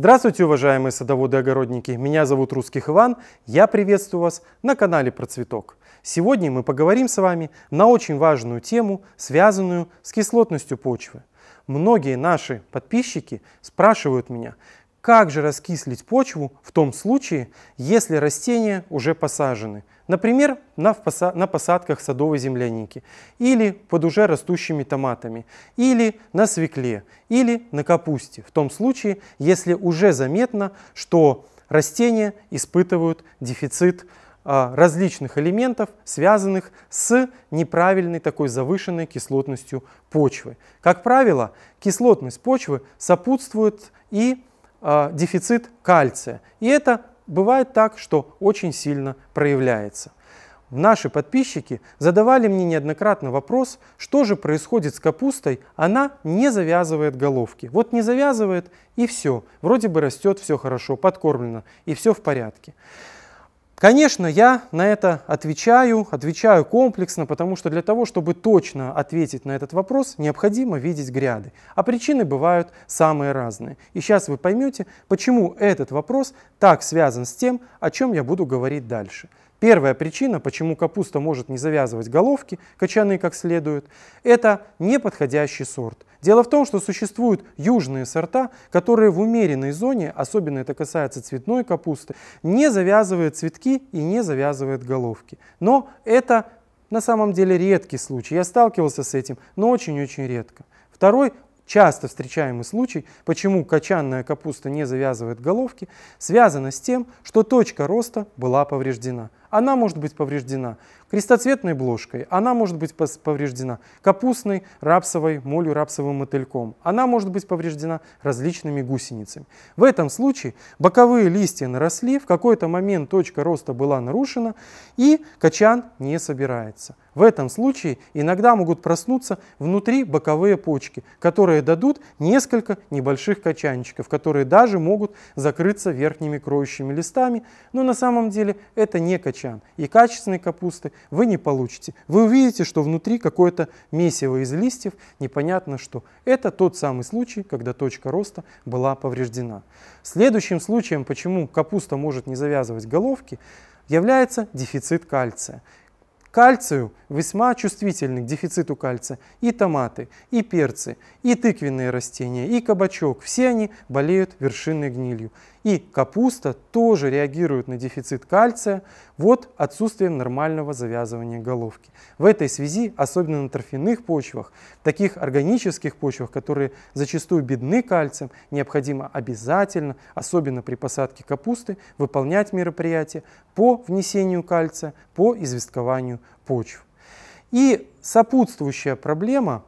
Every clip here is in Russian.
Здравствуйте, уважаемые садоводы-огородники! Меня зовут Русских Иван, я приветствую вас на канале про цветок. Сегодня мы поговорим с вами на очень важную тему, связанную с кислотностью почвы. Многие наши подписчики спрашивают меня, как же раскислить почву в том случае, если растения уже посажены? Например, на, посадках садовой земляники, или под уже растущими томатами, или на свекле, или на капусте, в том случае, если уже заметно, что растения испытывают дефицит а, различных элементов, связанных с неправильной такой завышенной кислотностью почвы. Как правило, кислотность почвы сопутствует и а, дефицит кальция. И это бывает так, что очень сильно проявляется. Наши подписчики задавали мне неоднократно вопрос, что же происходит с капустой, она не завязывает головки. Вот не завязывает и все, вроде бы растет все хорошо, подкормлено и все в порядке. Конечно, я на это отвечаю, отвечаю комплексно, потому что для того, чтобы точно ответить на этот вопрос, необходимо видеть гряды. А причины бывают самые разные. И сейчас вы поймете, почему этот вопрос так связан с тем, о чем я буду говорить дальше. Первая причина, почему капуста может не завязывать головки, качаны как следует, это неподходящий сорт. Дело в том, что существуют южные сорта, которые в умеренной зоне, особенно это касается цветной капусты, не завязывают цветки и не завязывают головки. Но это на самом деле редкий случай. Я сталкивался с этим, но очень-очень редко. Второй часто встречаемый случай, почему качанная капуста не завязывает головки, связано с тем, что точка роста была повреждена она может быть повреждена. Крестоцветной бложкой она может быть повреждена. Капустной, рапсовой, молью, рапсовым мотыльком. Она может быть повреждена различными гусеницами. В этом случае боковые листья наросли, в какой-то момент точка роста была нарушена и качан не собирается. В этом случае иногда могут проснуться внутри боковые почки, которые дадут несколько небольших качанчиков, которые даже могут закрыться верхними кроющими листами, но на самом деле это не качан качан и качественной капусты вы не получите. Вы увидите, что внутри какое-то месиво из листьев, непонятно что. Это тот самый случай, когда точка роста была повреждена. Следующим случаем, почему капуста может не завязывать головки, является дефицит кальция кальцию весьма чувствительны к дефициту кальция и томаты, и перцы, и тыквенные растения, и кабачок. Все они болеют вершинной гнилью. И капуста тоже реагирует на дефицит кальция вот отсутствием нормального завязывания головки. В этой связи, особенно на торфяных почвах, таких органических почвах, которые зачастую бедны кальцием, необходимо обязательно, особенно при посадке капусты, выполнять мероприятия по внесению кальция, по известкованию почв. И сопутствующая проблема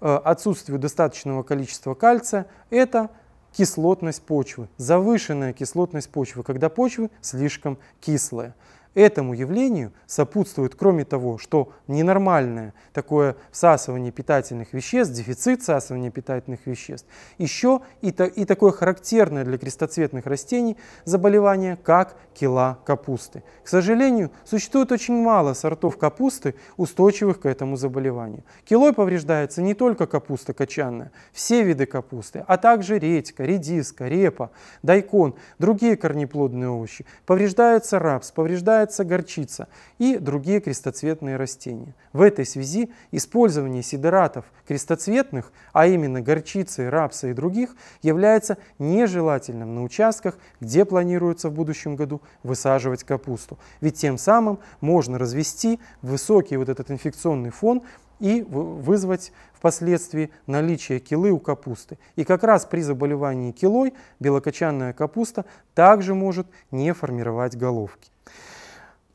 э, отсутствию достаточного количества кальция – это кислотность почвы, завышенная кислотность почвы, когда почвы слишком кислые. Этому явлению сопутствует, кроме того, что ненормальное такое всасывание питательных веществ, дефицит всасывания питательных веществ, еще и, та, и такое характерное для крестоцветных растений заболевание, как кила капусты. К сожалению, существует очень мало сортов капусты, устойчивых к этому заболеванию. Килой повреждается не только капуста кочанная, все виды капусты, а также редька, редиска, репа, дайкон, другие корнеплодные овощи. Повреждается рапс, повреждается встречается горчица и другие крестоцветные растения. В этой связи использование сидератов крестоцветных, а именно горчицы, рапса и других, является нежелательным на участках, где планируется в будущем году высаживать капусту. Ведь тем самым можно развести высокий вот этот инфекционный фон и вызвать впоследствии наличие килы у капусты. И как раз при заболевании килой белокочанная капуста также может не формировать головки.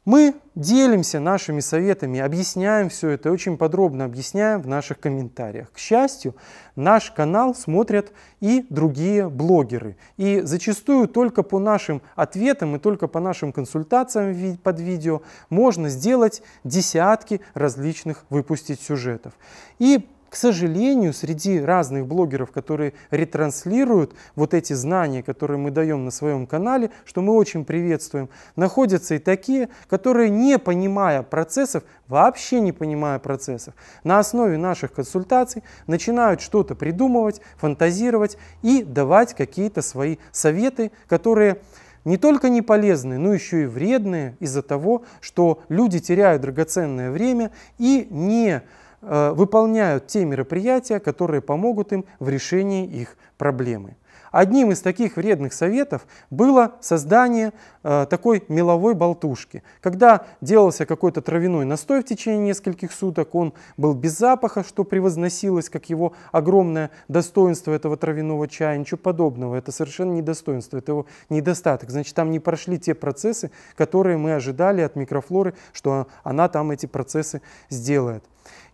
Мы делимся нашими советами, объясняем все это, очень подробно объясняем в наших комментариях. К счастью, наш канал смотрят и другие блогеры. И зачастую только по нашим ответам и только по нашим консультациям под видео можно сделать десятки различных выпустить сюжетов. И к сожалению, среди разных блогеров, которые ретранслируют вот эти знания, которые мы даем на своем канале, что мы очень приветствуем, находятся и такие, которые не понимая процессов, вообще не понимая процессов, на основе наших консультаций начинают что-то придумывать, фантазировать и давать какие-то свои советы, которые не только не полезные, но еще и вредные из-за того, что люди теряют драгоценное время и не Э, выполняют те мероприятия, которые помогут им в решении их проблемы. Одним из таких вредных советов было создание э, такой меловой болтушки. Когда делался какой-то травяной настой в течение нескольких суток, он был без запаха, что превозносилось как его огромное достоинство этого травяного чая, ничего подобного. Это совершенно не достоинство, это его недостаток. Значит, там не прошли те процессы, которые мы ожидали от микрофлоры, что она там эти процессы сделает.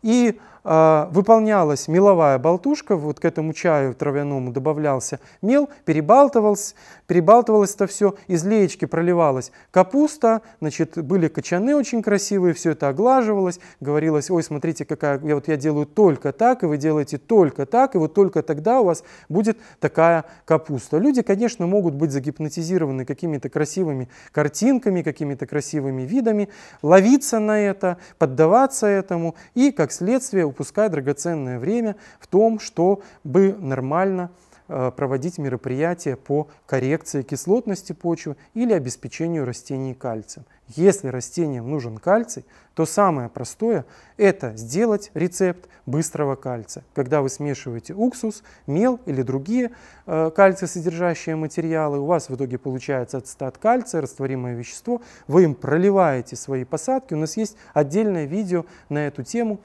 И э, выполнялась меловая болтушка, вот к этому чаю травяному добавлялся мел, перебалтывалось, перебалтывалось это все, из леечки проливалась капуста, значит, были кочаны очень красивые, все это оглаживалось, говорилось, ой, смотрите, какая, я, вот я делаю только так, и вы делаете только так, и вот только тогда у вас будет такая капуста. Люди, конечно, могут быть загипнотизированы какими-то красивыми картинками, какими-то красивыми видами, ловиться на это, поддаваться этому и, как как следствие упускает драгоценное время в том, чтобы нормально э, проводить мероприятия по коррекции кислотности почвы или обеспечению растений кальцием. Если растениям нужен кальций, то самое простое – это сделать рецепт быстрого кальция, когда вы смешиваете уксус, мел или другие э, кальций-содержащие материалы, у вас в итоге получается ацетат кальция, растворимое вещество, вы им проливаете свои посадки. У нас есть отдельное видео на эту тему,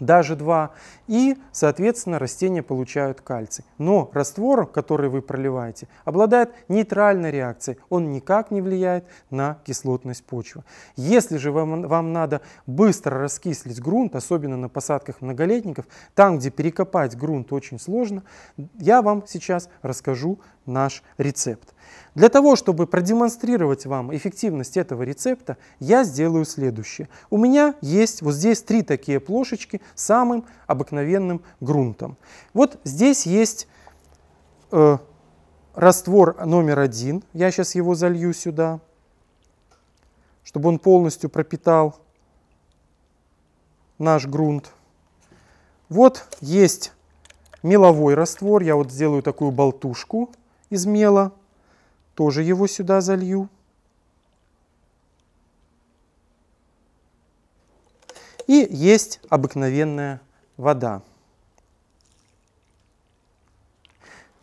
даже 2, и, соответственно, растения получают кальций. Но раствор, который вы проливаете, обладает нейтральной реакцией, он никак не влияет на кислотность почвы. Если же вам, вам надо быстро раскислить грунт, особенно на посадках многолетников, там, где перекопать грунт очень сложно, я вам сейчас расскажу наш рецепт. Для того, чтобы продемонстрировать вам эффективность этого рецепта, я сделаю следующее. У меня есть вот здесь три такие плошечки с самым обыкновенным грунтом. Вот здесь есть э, раствор номер один. Я сейчас его залью сюда, чтобы он полностью пропитал наш грунт. Вот есть меловой раствор. Я вот сделаю такую болтушку из мела. Тоже его сюда залью. И есть обыкновенная вода.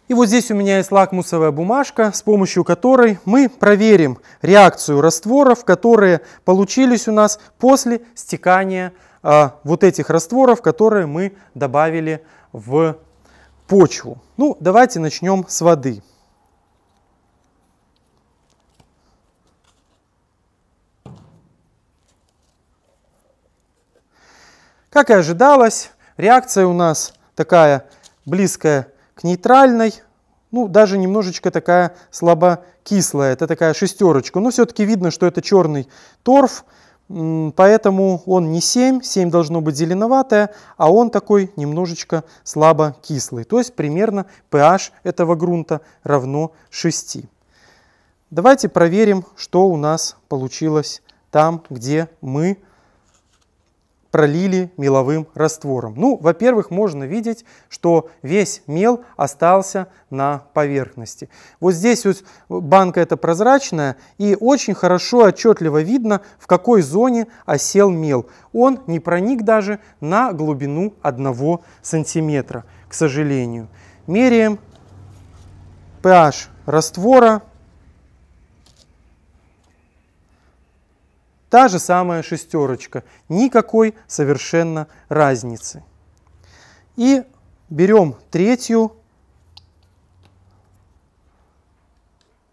И вот здесь у меня есть лакмусовая бумажка, с помощью которой мы проверим реакцию растворов, которые получились у нас после стекания э, вот этих растворов, которые мы добавили в почву. Ну, давайте начнем с воды. Как и ожидалось, реакция у нас такая близкая к нейтральной, ну, даже немножечко такая слабокислая, это такая шестерочка. Но все-таки видно, что это черный торф, поэтому он не 7, 7 должно быть зеленоватое, а он такой немножечко слабокислый. То есть примерно pH этого грунта равно 6. Давайте проверим, что у нас получилось там, где мы пролили меловым раствором. Ну, во-первых, можно видеть, что весь мел остался на поверхности. Вот здесь вот банка эта прозрачная, и очень хорошо, отчетливо видно, в какой зоне осел мел. Он не проник даже на глубину 1 сантиметра, к сожалению. Меряем pH раствора Та же самая шестерочка. Никакой совершенно разницы. И берем третью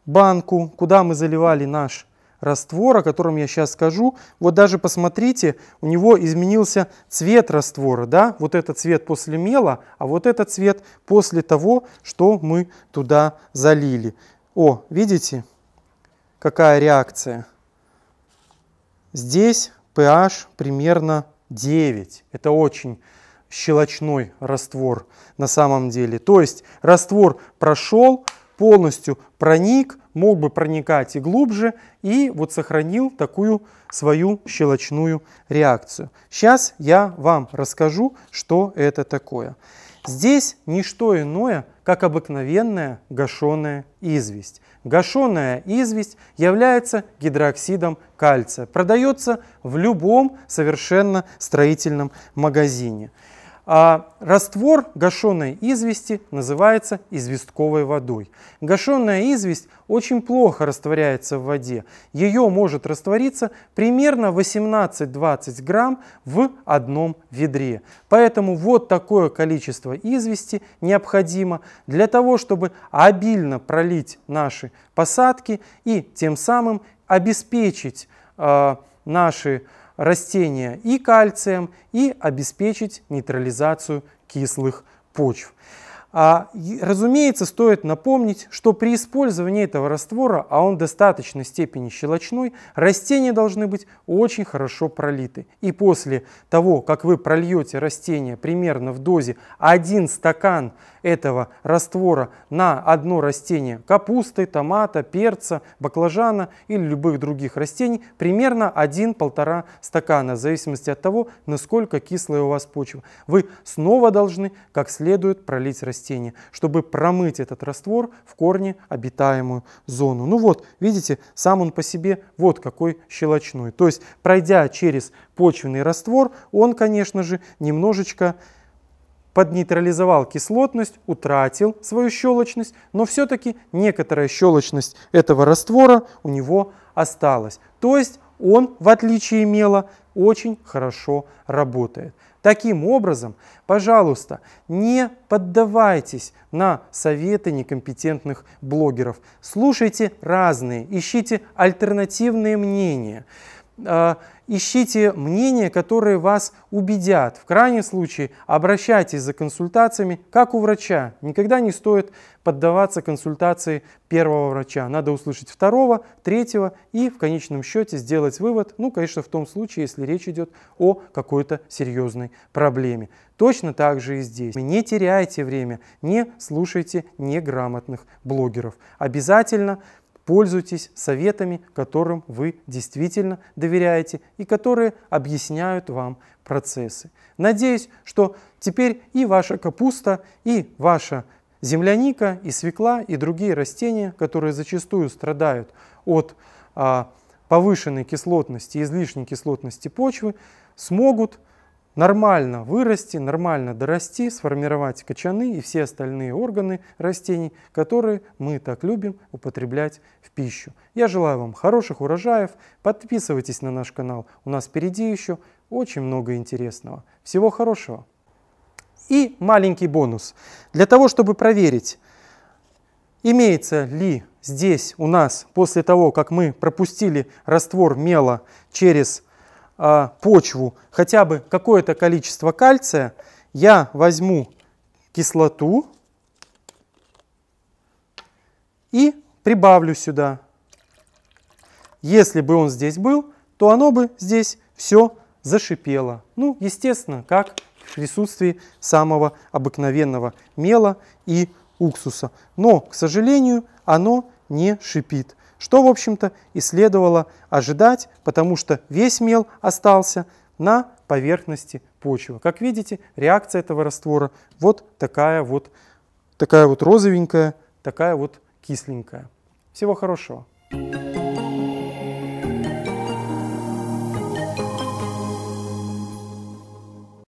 банку, куда мы заливали наш раствор, о котором я сейчас скажу. Вот даже посмотрите, у него изменился цвет раствора, да? Вот этот цвет после мела, а вот этот цвет после того, что мы туда залили. О, видите, какая реакция? Здесь pH примерно 9. Это очень щелочной раствор на самом деле. То есть раствор прошел, полностью проник, мог бы проникать и глубже, и вот сохранил такую свою щелочную реакцию. Сейчас я вам расскажу, что это такое. Здесь не что иное, как обыкновенная гашеная известь. Гашеная известь является гидроксидом кальция. Продается в любом совершенно строительном магазине. А раствор гашеной извести называется известковой водой. Гашеная известь очень плохо растворяется в воде. Ее может раствориться примерно 18-20 грамм в одном ведре. Поэтому вот такое количество извести необходимо для того, чтобы обильно пролить наши посадки и тем самым обеспечить э, наши посадки растения и кальцием и обеспечить нейтрализацию кислых почв. А, разумеется, стоит напомнить, что при использовании этого раствора, а он в достаточной степени щелочной, растения должны быть очень хорошо пролиты. И после того, как вы прольете растение примерно в дозе 1 стакан этого раствора на одно растение капусты, томата, перца, баклажана или любых других растений, примерно 1-1,5 стакана, в зависимости от того, насколько кислая у вас почва, вы снова должны как следует пролить растение растения, чтобы промыть этот раствор в корне обитаемую зону. Ну вот, видите, сам он по себе вот какой щелочной. То есть, пройдя через почвенный раствор, он, конечно же, немножечко поднейтрализовал кислотность, утратил свою щелочность, но все-таки некоторая щелочность этого раствора у него осталась. То есть он, в отличие мела, очень хорошо работает. Таким образом, пожалуйста, не поддавайтесь на советы некомпетентных блогеров. Слушайте разные, ищите альтернативные мнения. А, ищите мнения, которые вас убедят. В крайнем случае обращайтесь за консультациями, как у врача. Никогда не стоит поддаваться консультации первого врача. Надо услышать второго, третьего и в конечном счете сделать вывод, ну, конечно, в том случае, если речь идет о какой-то серьезной проблеме. Точно так же и здесь. Не теряйте время, не слушайте неграмотных блогеров. Обязательно пользуйтесь советами, которым вы действительно доверяете и которые объясняют вам процессы. Надеюсь, что теперь и ваша капуста, и ваша земляника, и свекла, и другие растения, которые зачастую страдают от а, повышенной кислотности, излишней кислотности почвы, смогут нормально вырасти, нормально дорасти, сформировать кочаны и все остальные органы растений, которые мы так любим употреблять в пищу. Я желаю вам хороших урожаев, подписывайтесь на наш канал, у нас впереди еще очень много интересного. Всего хорошего! И маленький бонус. Для того, чтобы проверить, имеется ли здесь у нас после того, как мы пропустили раствор мела через а, почву хотя бы какое-то количество кальция, я возьму кислоту и прибавлю сюда. Если бы он здесь был, то оно бы здесь все зашипело. Ну, естественно, как в присутствии самого обыкновенного мела и уксуса. Но, к сожалению, оно не шипит. Что, в общем-то, и следовало ожидать, потому что весь мел остался на поверхности почвы. Как видите, реакция этого раствора вот такая вот, такая вот розовенькая, такая вот кисленькая. Всего хорошего! Thank you.